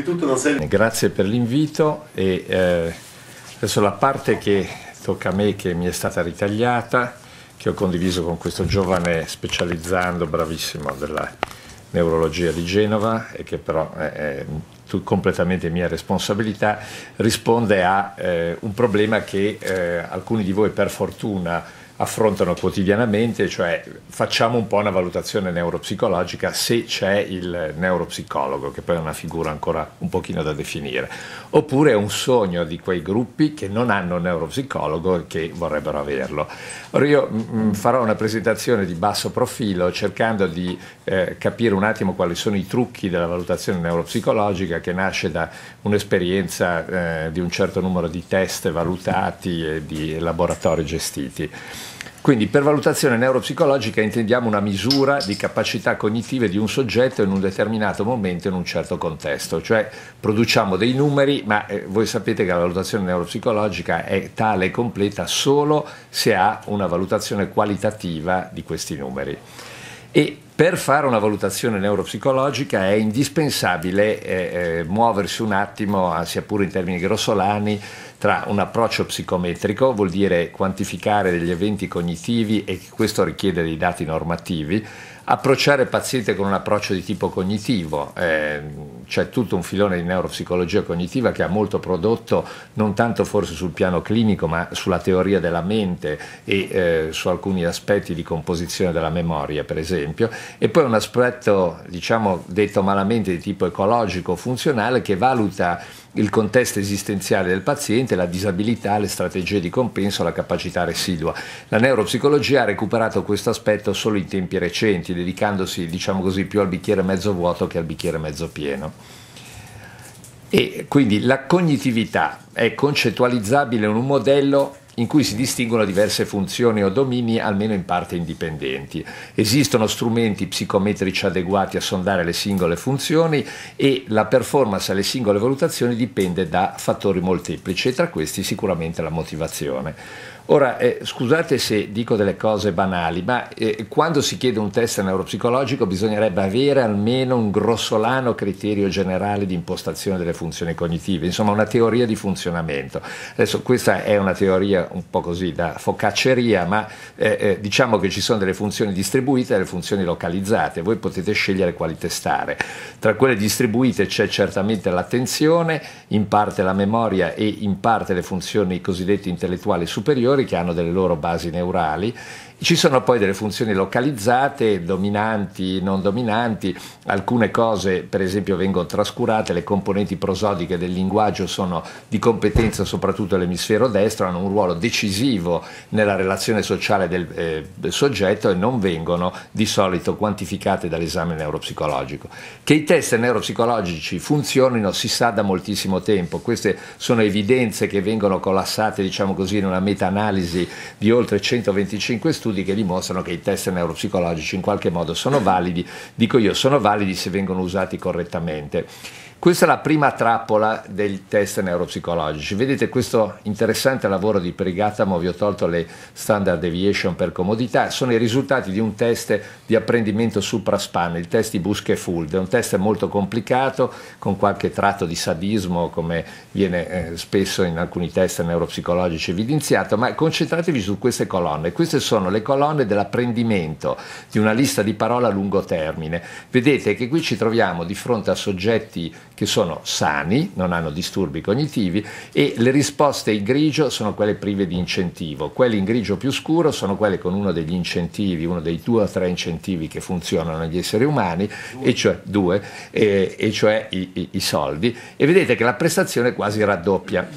di tutto non serve. Grazie per l'invito e eh, adesso la parte che tocca a me, che mi è stata ritagliata, che ho condiviso con questo giovane specializzando, bravissimo, della neurologia di Genova e che però eh, è, completamente mia responsabilità, risponde a eh, un problema che eh, alcuni di voi per fortuna affrontano quotidianamente, cioè facciamo un po' una valutazione neuropsicologica se c'è il neuropsicologo, che poi è una figura ancora un pochino da definire, oppure è un sogno di quei gruppi che non hanno un neuropsicologo e che vorrebbero averlo. Ora io mm, mm, farò una presentazione di basso profilo cercando di eh, capire un attimo quali sono i trucchi della valutazione neuropsicologica che nasce da un'esperienza eh, di un certo numero di test valutati e di laboratori gestiti. Quindi per valutazione neuropsicologica intendiamo una misura di capacità cognitive di un soggetto in un determinato momento, in un certo contesto, cioè produciamo dei numeri, ma eh, voi sapete che la valutazione neuropsicologica è tale e completa solo se ha una valutazione qualitativa di questi numeri. E per fare una valutazione neuropsicologica è indispensabile eh, eh, muoversi un attimo, ah, sia pure in termini grossolani, tra un approccio psicometrico, vuol dire quantificare degli eventi cognitivi e questo richiede dei dati normativi, approcciare il paziente con un approccio di tipo cognitivo. Eh, c'è tutto un filone di neuropsicologia cognitiva che ha molto prodotto non tanto forse sul piano clinico ma sulla teoria della mente e eh, su alcuni aspetti di composizione della memoria per esempio e poi un aspetto diciamo detto malamente di tipo ecologico funzionale che valuta il contesto esistenziale del paziente, la disabilità, le strategie di compenso, la capacità residua. La neuropsicologia ha recuperato questo aspetto solo in tempi recenti, dedicandosi, diciamo così, più al bicchiere mezzo vuoto che al bicchiere mezzo pieno. E quindi la cognitività è concettualizzabile in un modello in cui si distinguono diverse funzioni o domini, almeno in parte indipendenti. Esistono strumenti psicometrici adeguati a sondare le singole funzioni e la performance alle singole valutazioni dipende da fattori molteplici e tra questi sicuramente la motivazione. Ora, eh, scusate se dico delle cose banali, ma eh, quando si chiede un test neuropsicologico bisognerebbe avere almeno un grossolano criterio generale di impostazione delle funzioni cognitive, insomma una teoria di funzionamento. Adesso questa è una teoria un po' così da focacceria, ma eh, eh, diciamo che ci sono delle funzioni distribuite e delle funzioni localizzate, voi potete scegliere quali testare. Tra quelle distribuite c'è certamente l'attenzione, in parte la memoria e in parte le funzioni cosiddette intellettuali superiori, che hanno delle loro basi neurali ci sono poi delle funzioni localizzate, dominanti, non dominanti, alcune cose per esempio vengono trascurate, le componenti prosodiche del linguaggio sono di competenza soprattutto dell'emisfero destro, hanno un ruolo decisivo nella relazione sociale del, eh, del soggetto e non vengono di solito quantificate dall'esame neuropsicologico. Che i test neuropsicologici funzionino si sa da moltissimo tempo, queste sono evidenze che vengono collassate diciamo così in una meta-analisi di oltre 125 studi studi che dimostrano che i test neuropsicologici in qualche modo sono validi, dico io, sono validi se vengono usati correttamente. Questa è la prima trappola dei test neuropsicologici. Vedete questo interessante lavoro di Perigatamo, vi ho tolto le standard deviation per comodità, sono i risultati di un test di apprendimento supraspan, il test di Busche Fuld, è un test molto complicato con qualche tratto di sadismo come viene eh, spesso in alcuni test neuropsicologici evidenziato, ma concentratevi su queste colonne. Queste sono le colonne dell'apprendimento di una lista di parole a lungo termine. Vedete che qui ci troviamo di fronte a soggetti che sono sani, non hanno disturbi cognitivi e le risposte in grigio sono quelle prive di incentivo, quelle in grigio più scuro sono quelle con uno degli incentivi, uno dei due o tre incentivi che funzionano negli esseri umani, due. e cioè, due, e, e cioè i, i, i soldi, e vedete che la prestazione quasi raddoppia.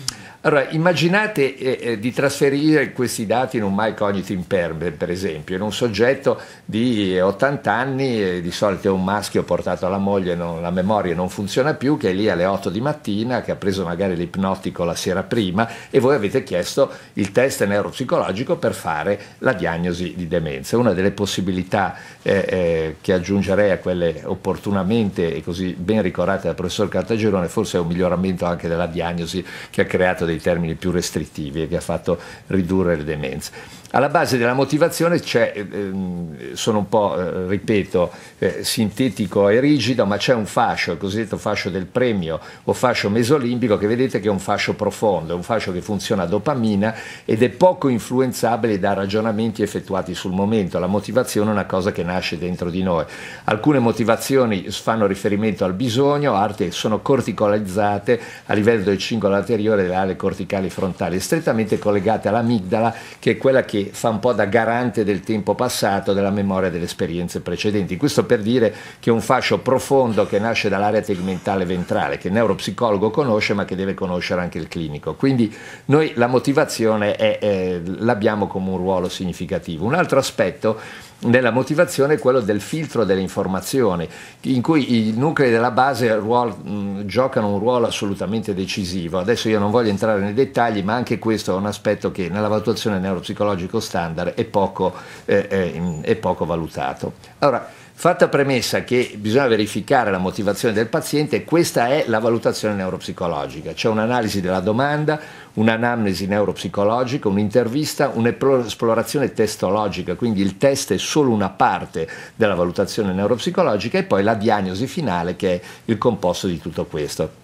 Allora, immaginate eh, eh, di trasferire questi dati in un My Cognitive perm, per esempio, in un soggetto di 80 anni, eh, di solito è un maschio portato alla moglie, non, la memoria non funziona più, che è lì alle 8 di mattina, che ha preso magari l'ipnotico la sera prima e voi avete chiesto il test neuropsicologico per fare la diagnosi di demenza. Una delle possibilità eh, eh, che aggiungerei a quelle opportunamente e così ben ricordate dal professor Cartagirone forse è un miglioramento anche della diagnosi che ha creato dei dei termini più restrittivi e che ha fatto ridurre le demenze. Alla base della motivazione c'è, eh, ehm, sono un po', eh, ripeto, eh, sintetico e rigido, ma c'è un fascio, il cosiddetto fascio del premio o fascio mesolimbico, che vedete che è un fascio profondo, è un fascio che funziona a dopamina ed è poco influenzabile da ragionamenti effettuati sul momento. La motivazione è una cosa che nasce dentro di noi. Alcune motivazioni fanno riferimento al bisogno, altre sono corticolizzate a livello del cingolo anteriore delle aree corticali frontali, strettamente collegate all'amigdala, che è quella che fa un po' da garante del tempo passato, della memoria delle esperienze precedenti. Questo per dire che è un fascio profondo che nasce dall'area tegmentale ventrale, che il neuropsicologo conosce ma che deve conoscere anche il clinico. Quindi noi la motivazione è, è, eh, l'abbiamo come un ruolo significativo. Un altro aspetto nella motivazione è quello del filtro delle informazioni, in cui i nuclei della base ruolo, mh, giocano un ruolo assolutamente decisivo. Adesso io non voglio entrare nei dettagli, ma anche questo è un aspetto che nella valutazione neuropsicologico standard è poco, eh, è, è poco valutato. Allora, Fatta premessa che bisogna verificare la motivazione del paziente, questa è la valutazione neuropsicologica. C'è un'analisi della domanda, un'anamnesi neuropsicologica, un'intervista, un'esplorazione testologica, quindi il test è solo una parte della valutazione neuropsicologica e poi la diagnosi finale che è il composto di tutto questo.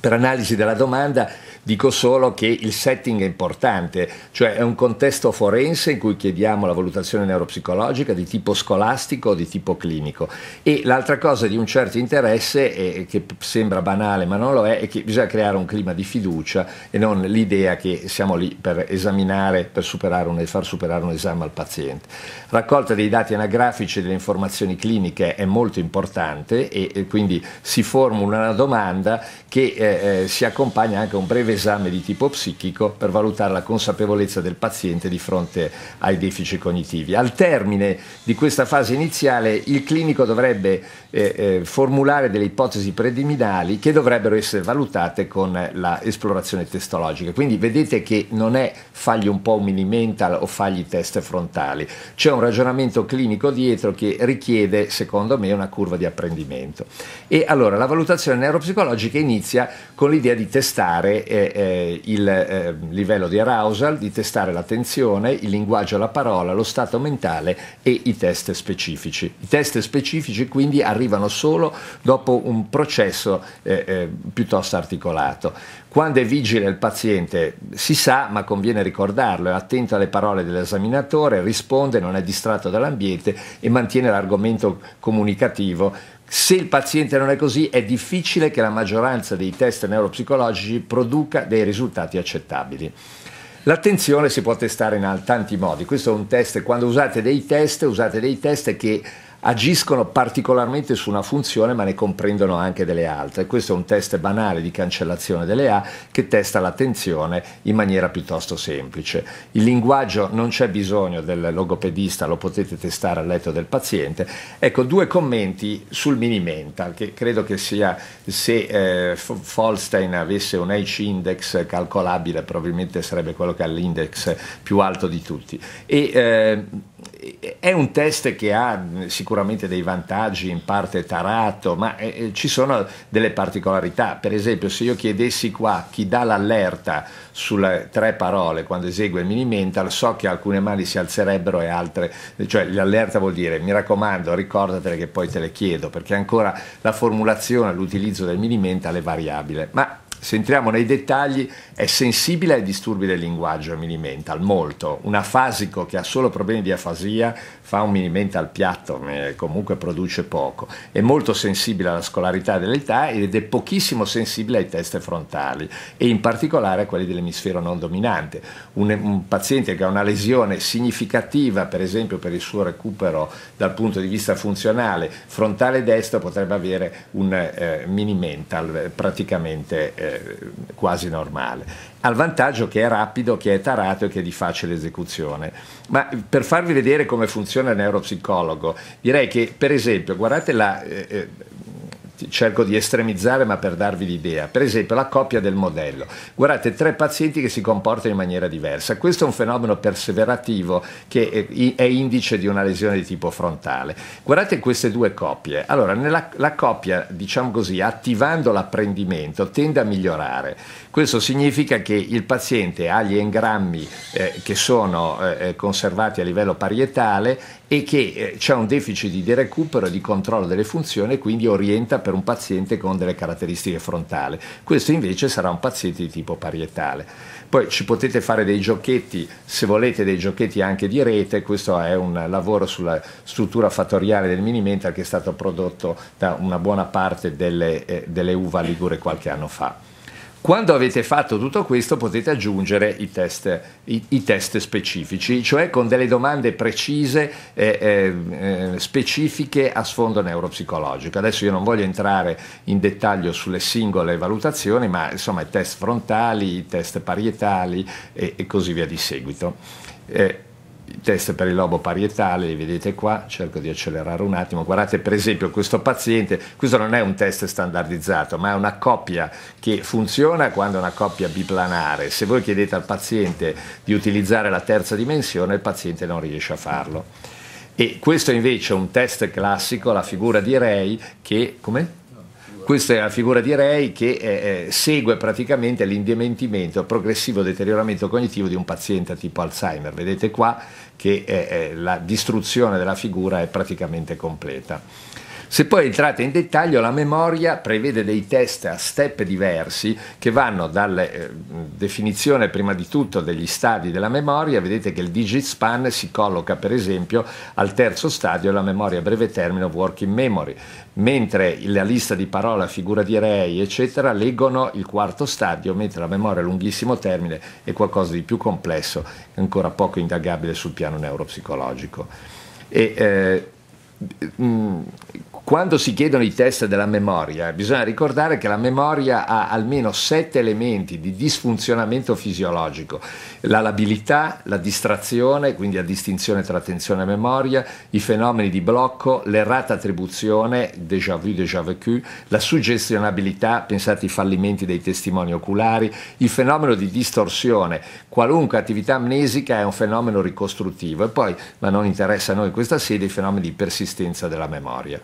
Per analisi della domanda Dico solo che il setting è importante, cioè è un contesto forense in cui chiediamo la valutazione neuropsicologica di tipo scolastico o di tipo clinico. E l'altra cosa di un certo interesse, è, che sembra banale ma non lo è, è che bisogna creare un clima di fiducia e non l'idea che siamo lì per esaminare, per superare un, far superare un esame al paziente. Raccolta dei dati anagrafici e delle informazioni cliniche è molto importante e, e quindi si formula una domanda che eh, eh, si accompagna anche a un breve esame di tipo psichico per valutare la consapevolezza del paziente di fronte ai deficit cognitivi. Al termine di questa fase iniziale il clinico dovrebbe eh, eh, formulare delle ipotesi preliminari che dovrebbero essere valutate con l'esplorazione testologica. Quindi vedete che non è fagli un po' un mini-mental o fagli test frontali, c'è un ragionamento clinico dietro che richiede, secondo me, una curva di apprendimento. E allora la valutazione neuropsicologica inizia con l'idea di testare eh, eh, il eh, livello di arousal, di testare l'attenzione, il linguaggio la parola, lo stato mentale e i test specifici. I test specifici quindi arrivano solo dopo un processo eh, eh, piuttosto articolato. Quando è vigile il paziente si sa, ma conviene ricordarlo, è attento alle parole dell'esaminatore, risponde, non è distratto dall'ambiente e mantiene l'argomento comunicativo se il paziente non è così, è difficile che la maggioranza dei test neuropsicologici produca dei risultati accettabili. L'attenzione si può testare in tanti modi. Questo è un test, quando usate dei test, usate dei test che agiscono particolarmente su una funzione ma ne comprendono anche delle altre. Questo è un test banale di cancellazione delle A che testa l'attenzione in maniera piuttosto semplice. Il linguaggio non c'è bisogno del logopedista, lo potete testare al letto del paziente. Ecco, due commenti sul mini mental, che credo che sia se eh, Folstein avesse un H index calcolabile probabilmente sarebbe quello che ha l'index più alto di tutti. E, eh, è un test che ha sicuramente dei vantaggi, in parte tarato, ma eh, eh, ci sono delle particolarità. Per esempio, se io chiedessi qua chi dà l'allerta sulle tre parole quando esegue il mini mental, so che alcune mani si alzerebbero e altre, cioè l'allerta vuol dire mi raccomando, ricordatele che poi te le chiedo, perché ancora la formulazione, l'utilizzo del mini mental è variabile. Ma se entriamo nei dettagli, è sensibile ai disturbi del linguaggio, il mental, molto. Un afasico che ha solo problemi di afasia fa un mini mental piatto, comunque produce poco. È molto sensibile alla scolarità dell'età ed è pochissimo sensibile ai test frontali e in particolare a quelli dell'emisfero non dominante. Un, un paziente che ha una lesione significativa, per esempio per il suo recupero dal punto di vista funzionale, frontale destro potrebbe avere un eh, mental praticamente... Eh, eh, quasi normale. Al vantaggio che è rapido, che è tarato e che è di facile esecuzione. Ma per farvi vedere come funziona il neuropsicologo, direi che per esempio, guardate la... Eh, eh cerco di estremizzare ma per darvi l'idea, per esempio la coppia del modello, guardate tre pazienti che si comportano in maniera diversa, questo è un fenomeno perseverativo che è indice di una lesione di tipo frontale, guardate queste due coppie, allora nella, la coppia diciamo così attivando l'apprendimento tende a migliorare, questo significa che il paziente ha gli engrammi eh, che sono eh, eh conservati a livello parietale e che eh, c'è un deficit di recupero e di controllo delle funzioni e quindi orienta per un paziente con delle caratteristiche frontali. Questo invece sarà un paziente di tipo parietale. Poi ci potete fare dei giochetti, se volete dei giochetti anche di rete, questo è un lavoro sulla struttura fattoriale del mini-mental che è stato prodotto da una buona parte delle, eh, delle uva ligure qualche anno fa. Quando avete fatto tutto questo potete aggiungere i test, i, i test specifici, cioè con delle domande precise, eh, eh, specifiche a sfondo neuropsicologico. Adesso io non voglio entrare in dettaglio sulle singole valutazioni, ma insomma i test frontali, i test parietali e, e così via di seguito. Eh, test per il lobo parietale, li vedete qua, cerco di accelerare un attimo, guardate per esempio questo paziente, questo non è un test standardizzato, ma è una coppia che funziona quando è una coppia biplanare, se voi chiedete al paziente di utilizzare la terza dimensione, il paziente non riesce a farlo. E questo invece è un test classico, la figura di Ray, che... Come? Questa è la figura di Ray che eh, eh, segue praticamente l'indementimento, il progressivo deterioramento cognitivo di un paziente tipo Alzheimer. Vedete qua che eh, eh la distruzione della figura è praticamente completa. Se poi entrate in dettaglio, la memoria prevede dei test a step diversi che vanno dalla eh, definizione prima di tutto degli stadi della memoria, vedete che il digit span si colloca per esempio al terzo stadio la memoria a breve termine working memory, mentre la lista di parola, figura di array, eccetera, leggono il quarto stadio, mentre la memoria a lunghissimo termine è qualcosa di più complesso, ancora poco indagabile sul piano neuropsicologico. E, eh, mh, quando si chiedono i test della memoria, bisogna ricordare che la memoria ha almeno sette elementi di disfunzionamento fisiologico: la labilità, la distrazione, quindi la distinzione tra attenzione e memoria, i fenomeni di blocco, l'errata attribuzione, déjà vu, déjà vécu, la suggestionabilità, pensate ai fallimenti dei testimoni oculari, il fenomeno di distorsione. Qualunque attività amnesica è un fenomeno ricostruttivo e poi, ma non interessa a noi in questa sede, i fenomeni di persistenza della memoria.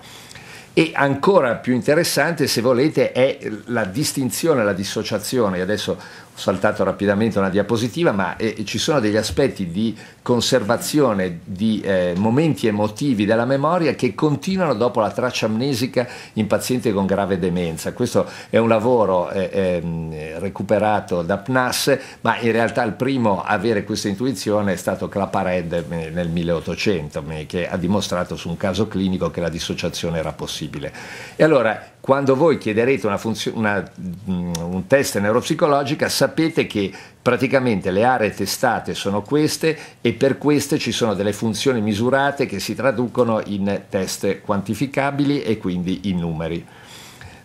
E ancora più interessante, se volete, è la distinzione, la dissociazione. Adesso ho saltato rapidamente una diapositiva, ma eh, ci sono degli aspetti di conservazione di eh, momenti emotivi della memoria che continuano dopo la traccia amnesica in pazienti con grave demenza. Questo è un lavoro eh, ehm, recuperato da PNAS, ma in realtà il primo a avere questa intuizione è stato Claparède eh, nel 1800, eh, che ha dimostrato su un caso clinico che la dissociazione era possibile possibile. E allora, quando voi chiederete una funzio- una, mm, un test neuropsicologico, sapete che praticamente le aree testate sono queste e per queste ci sono delle funzioni misurate che si traducono in test quantificabili e quindi in numeri.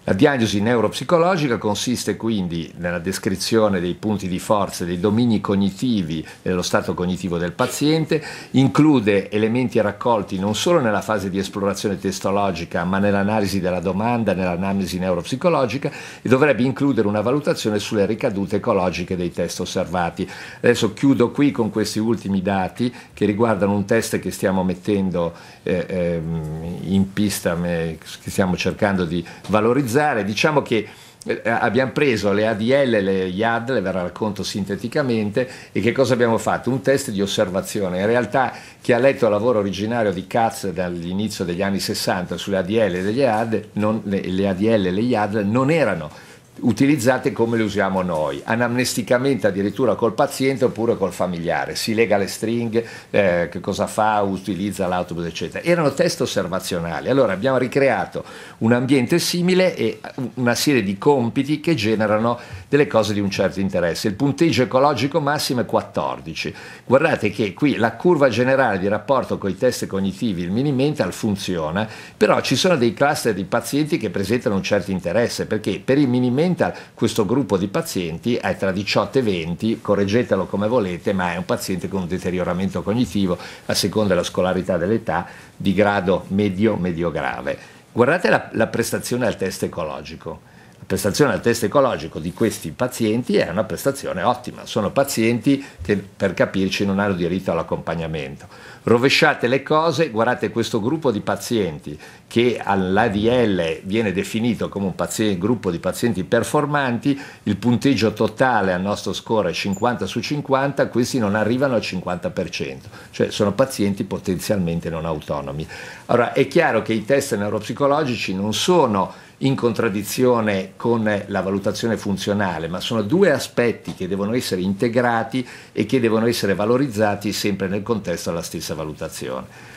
La diagnosi neuropsicologica consiste quindi nella descrizione dei punti di forza, dei domini cognitivi dello stato cognitivo del paziente, include elementi raccolti non solo nella fase di esplorazione testologica, ma nell'analisi della domanda, nell'analisi neuropsicologica e dovrebbe includere una valutazione sulle ricadute ecologiche dei test osservati. Adesso chiudo qui con questi ultimi dati che riguardano un test che stiamo mettendo eh, eh, in pista, che stiamo cercando di valorizzare sintetizzare, diciamo che eh, eh, abbiamo preso le ADL, le IAD, le verrà racconto sinteticamente, e che cosa abbiamo fatto? Un test di osservazione. In realtà chi ha letto il lavoro originario di Katz dall'inizio degli anni 60 sulle ADL e le IAD, non, le, le ADL e le IAD non erano utilizzate come le usiamo noi, anamnesticamente addirittura col paziente oppure col familiare, si lega le stringhe, eh, che cosa fa, utilizza l'autobus, eccetera. Erano test osservazionali, allora abbiamo ricreato un ambiente simile e una serie di compiti che generano delle cose di un certo interesse. Il punteggio ecologico massimo è 14. Guardate che qui la curva generale di rapporto con i test cognitivi, il mini mental, funziona, però ci sono dei cluster di pazienti che presentano un certo interesse, perché per il mini mental fondamentale. Questo gruppo di pazienti è tra 18 e 20, correggetelo come volete, ma è un paziente con un deterioramento cognitivo a seconda della scolarità dell'età di grado medio-medio grave. Guardate la, la prestazione al test ecologico la prestazione al test ecologico di questi pazienti è una prestazione ottima, sono pazienti che per capirci non hanno diritto all'accompagnamento. Rovesciate le cose, guardate questo gruppo di pazienti che all'ADL viene definito come un paziente, gruppo di pazienti performanti, il punteggio totale al nostro score è 50 su 50, questi non arrivano al 50%, cioè sono pazienti potenzialmente non autonomi. Allora è chiaro che i test neuropsicologici non sono in contraddizione con la valutazione funzionale, ma sono due aspetti che devono essere integrati e che devono essere valorizzati sempre nel contesto della stessa valutazione.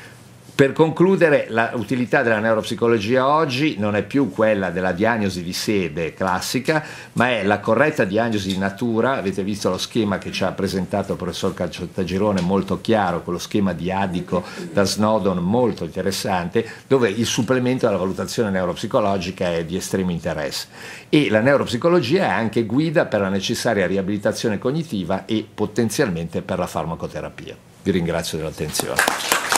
Per concludere, l'utilità della neuropsicologia oggi non è più quella della diagnosi di sede classica, ma è la corretta diagnosi di natura. Avete visto lo schema che ci ha presentato il professor Calciottagirone, molto chiaro, quello schema di Adico da Snowdon, molto interessante, dove il supplemento alla valutazione neuropsicologica è di estremo interesse. E la neuropsicologia è anche guida per la necessaria riabilitazione cognitiva e potenzialmente per la farmacoterapia. Vi ringrazio dell'attenzione.